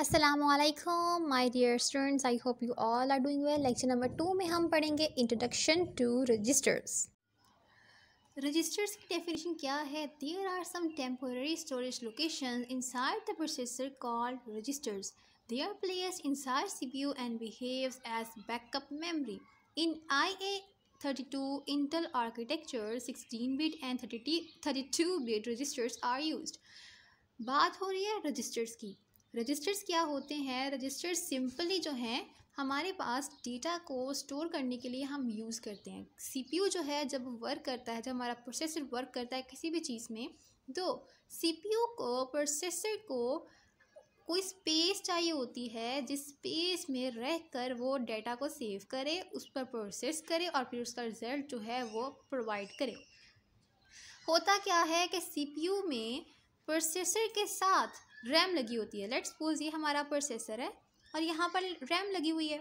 Aslam my dear students I hope you all are doing well lecture number two में हम पढ़ेंगे introduction to registers registers की definition क्या है there are some temporary storage location inside the processor called registers they are placed inside CPU and behaves as backup memory in I 32 Intel architecture 16-bit and 32-bit registers are used. बात हो रही है registers की registers क्या होते हैं registers simply जो हैं हमारे पास डेटा को स्टोर करने के लिए हम यूज़ करते हैं सीपीयू जो है जब वर्क करता है जब हमारा प्रोसेसर वर्क करता है किसी भी चीज़ में तो सीपीयू को प्रोसेसर को कोई स्पेस चाहिए होती है जिस स्पेस में रह कर वो डेटा को सेव करे उस पर प्रोसेस करे और फिर उसका रिज़ल्ट जो है वो प्रोवाइड करे होता क्या है कि सीपीयू में प्रोसेसर के साथ रैम लगी होती है लेट्स सपोज ये हमारा प्रोसेसर है और यहाँ पर रैम लगी हुई है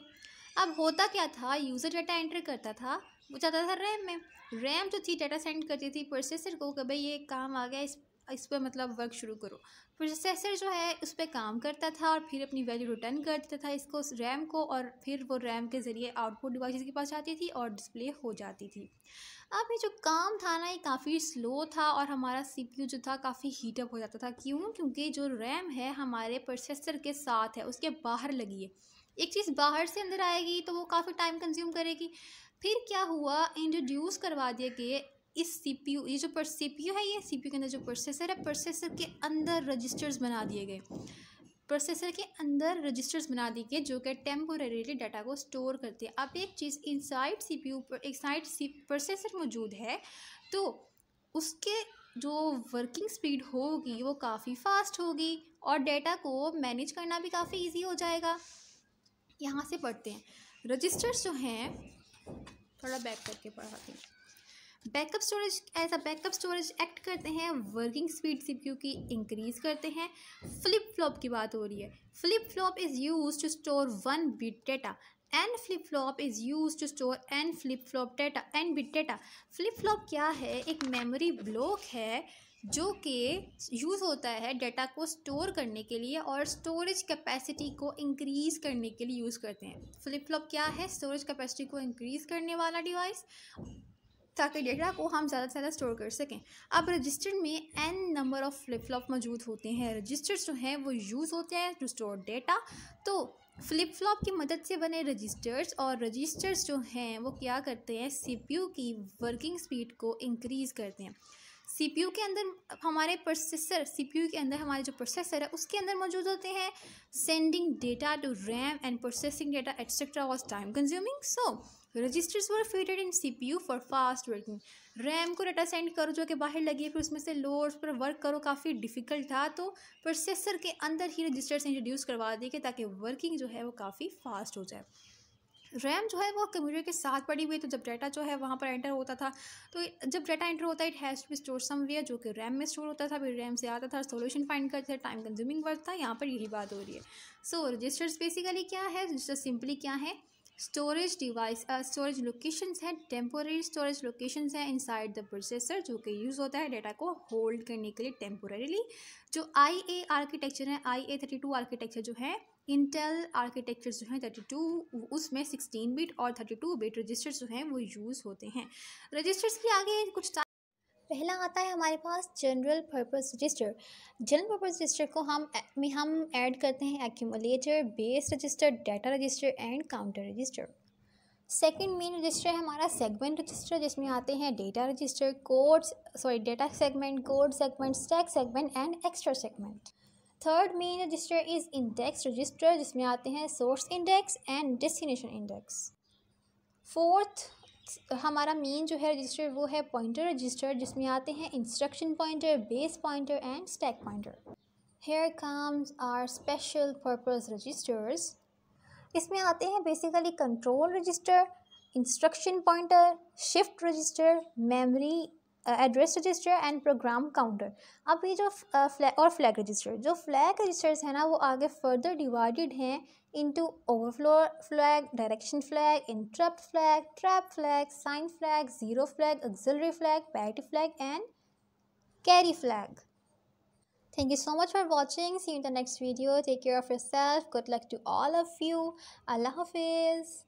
अब होता क्या था यूज़र डाटा एंटर करता था वो जाता था रैम में रैम जो थी डाटा सेंड करती थी प्रोसेसर को कि भाई ये काम आ गया इस इस पर मतलब वर्क शुरू करो प्रोसेसर जो है उस पर काम करता था और फिर अपनी वैल्यू रिटर्न कर देता था इसको उस रैम को और फिर वो रैम के ज़रिए आउटपुट डिवाइस के पास जाती थी और डिस्प्ले हो जाती थी अब ये जो काम था ना ये काफ़ी स्लो था और हमारा सीपीयू जो था काफ़ी हीटअप हो जाता था क्यों क्योंकि जो रैम है हमारे प्रोसेसर के साथ है उसके बाहर लगी है एक चीज़ बाहर से अंदर आएगी तो वो काफ़ी टाइम कंज्यूम करेगी फिर क्या हुआ इंट्रोड्यूस करवा दिया कि इस सीपीयू ये जो पर सीपीयू है ये सीपीयू के अंदर जो प्रोसेसर है प्रोसेसर के अंदर रजिस्टर्स बना दिए गए प्रोसेसर के अंदर रजिस्टर्स बना दिए गए जो कि टेम्पोरेली डाटा को स्टोर करते हैं अब एक चीज़ इनसाइड सीपीयू पर एक साइड सी प्रोसेसर मौजूद है तो उसके जो वर्किंग स्पीड होगी वो काफ़ी फास्ट होगी और डेटा को मैनेज करना भी काफ़ी ईजी हो जाएगा यहाँ से पढ़ते हैं रजिस्टर्स जो हैं थोड़ा बैक करके पढ़ाते हैं backup storage as a backup storage act करते हैं वर्किंग स्पीड सीपीयू की इंक्रीज़ करते हैं फ्लिप फ्लॉप की बात हो रही है flip flop is use to store one bit data N flip flop is use to store N flip flop data N bit data flip flop क्या है एक मेमोरी ब्लॉक है जो कि यूज़ होता है डेटा को स्टोर करने के लिए और स्टोरेज कैपेसिटी को इंक्रीज़ करने के लिए यूज़ करते हैं फ्लिप फ्लॉप क्या है स्टोरेज कैपेसिटी को इंक्रीज़ करने वाला डिवाइस ताकि डेटा को हम ज़्यादा से ज़्यादा स्टोर कर सकें अब रजिस्टर में N number of flip flop मौजूद होते हैं रजिस्टर्स जो हैं वो यूज़ होते हैं टू स्टोर डेटा तो फ्लिप फ्लॉप की मदद से बने रजिस्टर्स और रजिस्टर्स जो हैं वो क्या करते हैं सीपीयू की वर्किंग स्पीड को इंक्रीज़ करते हैं सी के अंदर हमारे प्रोसेसर सी के अंदर हमारे जो प्रोसेसर है उसके अंदर मौजूद होते हैं sending data to RAM and processing data etcetera was time consuming so registers were fitted in you for fast working RAM को डाटा सेंड करो जो कि बाहर लगी फिर उसमें से लोड पर वर्क करो काफ़ी डिफ़िकल्ट था तो प्रोसेसर के अंदर ही रजिस्टर्स इंट्रोड्यूस करवा दिए ताकि वर्किंग जो है वो काफ़ी फास्ट हो जाए रैम जो है वो कंप्यूटर के साथ पड़ी हुई तो जब डाटा जो है वहाँ पर एंटर होता था तो जब डाटा एंटर होता है it has be store somewhere जो कि रैम में स्टोर होता था फिर रैम से आता था सोल्यूशन फाइंड करते थे टाइम कंज्यूमिंग वर्क था यहाँ पर यही बात हो रही है सो so, रजिस्टर्स बेसिकली क्या है रजिस्टर सिंपली क्या है स्टोरेज डिवाइस स्टोरेज लोकेशन है टेम्पोरेरी स्टोरेज है इन इनसाइड द प्रोसेसर जो कि यूज़ होता है डाटा को होल्ड करने के लिए टेम्पोरेली जो आई ए आर्किटेक्चर है I A thirty two architecture जो है इंटेल आर्किटेक्चर जो हैं थर्टी टू उसमें सिक्सटीन बिट और थर्टी टू बिट रजिस्टर जो हैं वो यूज़ होते हैं रजिस्टर्स के आगे कुछ पहला आता है हमारे पास general purpose register general purpose register को हम में हम ऐड करते हैं accumulator base register data register and counter register second main register है हमारा सेगमेंट रजिस्टर जिसमें आते हैं data register codes sorry data segment code segment stack segment and extra segment third main register is index register जिसमें आते हैं source index and destination index fourth हमारा main जो है रजिस्टर वो है पॉइंटर रजिस्टर जिसमें आते हैं instruction pointer base pointer and stack pointer here comes are special purpose registers इसमें आते हैं basically control register instruction pointer shift register memory address register and program counter अब ये जो फ्लैग और फ्लैग रजिस्टर जो फ्लैग रजिस्टर्स हैं ना वो आगे फर्दर डिवाइडेड हैं into overflow flag direction flag interrupt flag trap flag sign flag zero flag auxiliary flag parity flag and carry flag thank you so much for watching see in the next video take care of yourself good luck to all of you अल्लाह हाफिज़